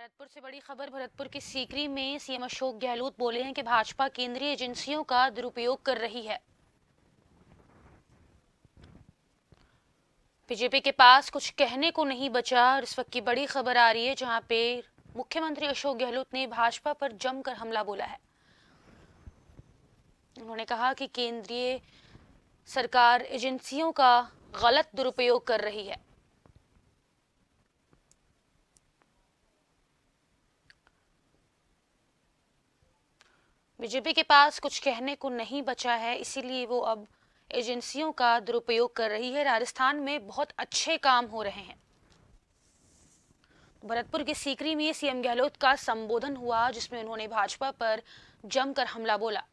भरतपुर से बड़ी खबर भरतपुर के सीकरी में सीएम अशोक गहलोत बोले हैं कि भाजपा केंद्रीय एजेंसियों का दुरुपयोग कर रही है बीजेपी के पास कुछ कहने को नहीं बचा और इस वक्त की बड़ी खबर आ रही है जहां पे मुख्यमंत्री अशोक गहलोत ने भाजपा पर जमकर हमला बोला है उन्होंने कहा कि केंद्रीय सरकार एजेंसियों का गलत दुरुपयोग कर रही है बीजेपी के पास कुछ कहने को नहीं बचा है इसीलिए वो अब एजेंसियों का दुरुपयोग कर रही है राजस्थान में बहुत अच्छे काम हो रहे हैं भरतपुर के सीकरी में सीएम गहलोत का संबोधन हुआ जिसमें उन्होंने भाजपा पर जमकर हमला बोला